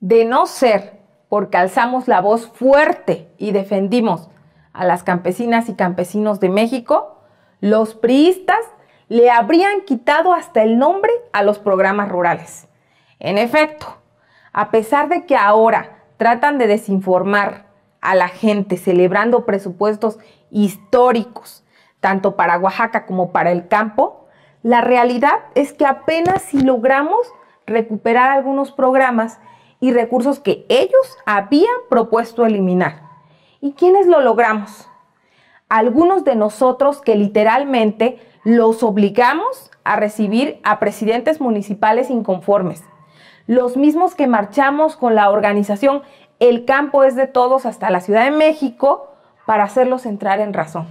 De no ser porque alzamos la voz fuerte y defendimos a las campesinas y campesinos de México, los priistas le habrían quitado hasta el nombre a los programas rurales. En efecto, a pesar de que ahora tratan de desinformar a la gente celebrando presupuestos históricos, tanto para Oaxaca como para el campo, la realidad es que apenas si logramos recuperar algunos programas y recursos que ellos habían propuesto eliminar. ¿Y quiénes lo logramos? Algunos de nosotros que literalmente los obligamos a recibir a presidentes municipales inconformes, los mismos que marchamos con la organización El campo es de todos hasta la Ciudad de México para hacerlos entrar en razón.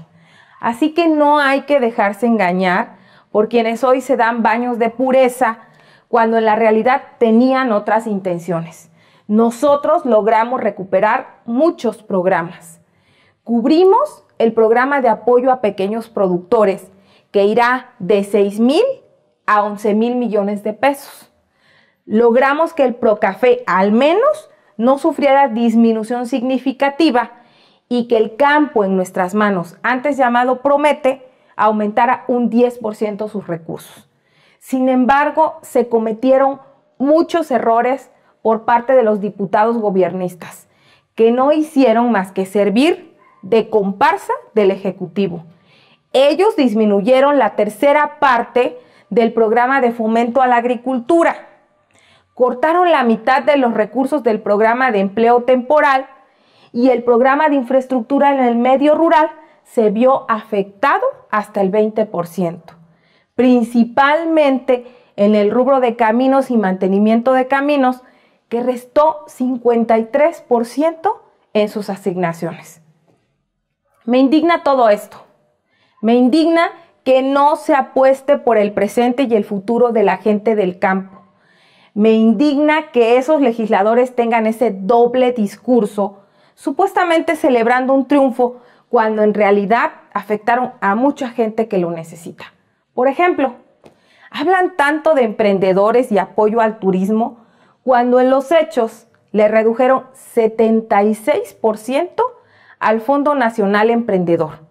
Así que no hay que dejarse engañar por quienes hoy se dan baños de pureza cuando en la realidad tenían otras intenciones. Nosotros logramos recuperar muchos programas. Cubrimos el programa de apoyo a pequeños productores, que irá de 6 mil a 11 mil millones de pesos. Logramos que el Procafé al menos no sufriera disminución significativa y que el campo en nuestras manos, antes llamado Promete, aumentara un 10% sus recursos. Sin embargo, se cometieron muchos errores por parte de los diputados gobernistas, que no hicieron más que servir de comparsa del Ejecutivo. Ellos disminuyeron la tercera parte del programa de fomento a la agricultura, cortaron la mitad de los recursos del programa de empleo temporal y el programa de infraestructura en el medio rural se vio afectado hasta el 20% principalmente en el rubro de caminos y mantenimiento de caminos, que restó 53% en sus asignaciones. Me indigna todo esto. Me indigna que no se apueste por el presente y el futuro de la gente del campo. Me indigna que esos legisladores tengan ese doble discurso, supuestamente celebrando un triunfo, cuando en realidad afectaron a mucha gente que lo necesita. Por ejemplo, hablan tanto de emprendedores y apoyo al turismo cuando en los hechos le redujeron 76% al Fondo Nacional Emprendedor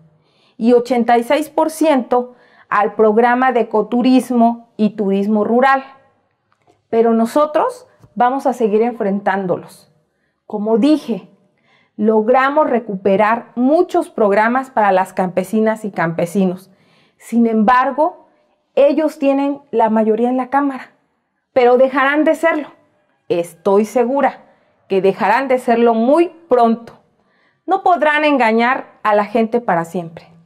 y 86% al programa de ecoturismo y turismo rural. Pero nosotros vamos a seguir enfrentándolos. Como dije, logramos recuperar muchos programas para las campesinas y campesinos sin embargo, ellos tienen la mayoría en la Cámara, pero dejarán de serlo. Estoy segura que dejarán de serlo muy pronto. No podrán engañar a la gente para siempre.